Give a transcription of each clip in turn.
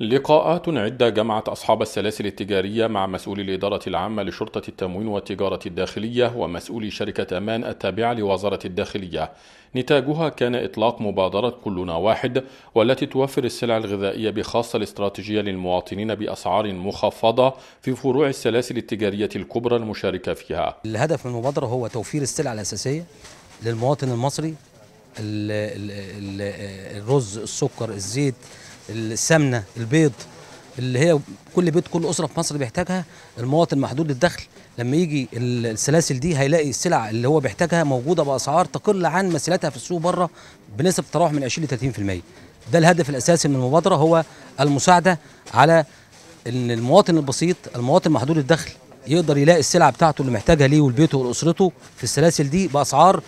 لقاءات عدة جمعت أصحاب السلاسل التجارية مع مسؤولي الإدارة العامة لشرطة التموين والتجارة الداخلية ومسؤولي شركة أمان التابعة لوزارة الداخلية نتاجها كان إطلاق مبادرة كلنا واحد والتي توفر السلع الغذائية بخاصة الاستراتيجية للمواطنين بأسعار مخفضة في فروع السلاسل التجارية الكبرى المشاركة فيها الهدف من المبادرة هو توفير السلع الأساسية للمواطن المصري الرز السكر الزيت السمنه البيض اللي هي كل بيت كل اسره في مصر بيحتاجها المواطن محدود الدخل لما يجي السلاسل دي هيلاقي السلع اللي هو بيحتاجها موجوده باسعار تقل عن مسيلتها في السوق بره بنسب تراوح من 20 ل 30% ده الهدف الاساسي من المبادره هو المساعده على ان المواطن البسيط المواطن محدود الدخل يقدر يلاقي السلع بتاعته اللي محتاجها ليه ولبيته ولاسرته في السلاسل دي باسعار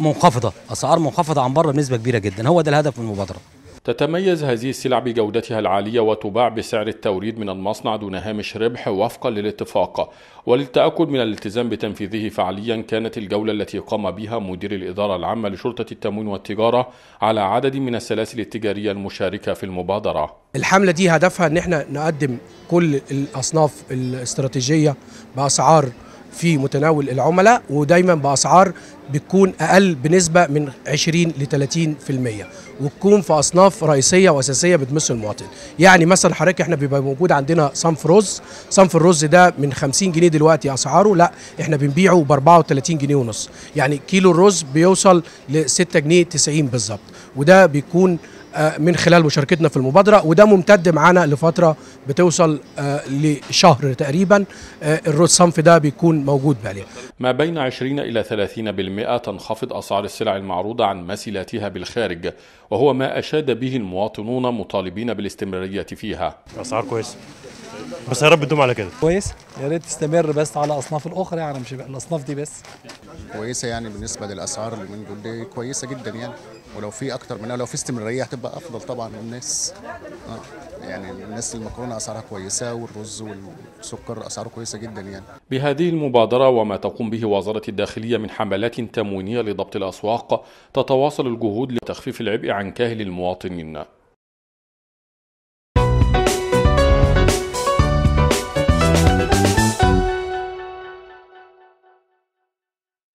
منخفضه اسعار منخفضه عن بره بنسبه كبيره جدا هو ده الهدف من المبادره تتميز هذه السلع بجودتها العالية وتباع بسعر التوريد من المصنع دون هامش ربح وفقا للاتفاق وللتأكد من الالتزام بتنفيذه فعليا كانت الجولة التي قام بها مدير الإدارة العامة لشرطة التموين والتجارة على عدد من السلاسل التجارية المشاركة في المبادرة الحملة دي هدفها أن احنا نقدم كل الأصناف الاستراتيجية بأسعار في متناول العملاء ودايما باسعار بتكون اقل بنسبه من 20 ل 30% وتكون في اصناف رئيسيه واساسيه بتمس المواطن يعني مثلا حضرتك احنا بيبقى موجود عندنا صنف رز صنف الرز ده من 50 جنيه دلوقتي اسعاره لا احنا بنبيعه ب 34 جنيه ونص يعني كيلو الرز بيوصل ل 6 جنيه 90 بالظبط وده بيكون آه، من خلال مشاركتنا في المبادره وده ممتد معانا لفتره بتوصل آه، لشهر تقريبا آه، الروت صنف ده بيكون موجود بالي ما بين 20 الى 30% تنخفض اسعار السلع المعروضه عن مسيلاتها بالخارج وهو ما اشاد به المواطنون مطالبين بالاستمراريه فيها اسعار كويسه بس يا رب تدوم على كده كويس يا ريت تستمر بس على اصناف الاخرى يعني مش الاصناف دي بس كويسه يعني بالنسبه للاسعار اللي دول دي كويسه جدا يعني ولو في اكتر منها لو في استمراريه هتبقى افضل طبعا للناس آه. يعني الناس المكرونه اسعارها كويسه والرز والسكر اسعاره كويسه جدا يعني بهذه المبادره وما تقوم به وزاره الداخليه من حملات تموينيه لضبط الاسواق تتواصل الجهود لتخفيف العبء عن كاهل المواطنين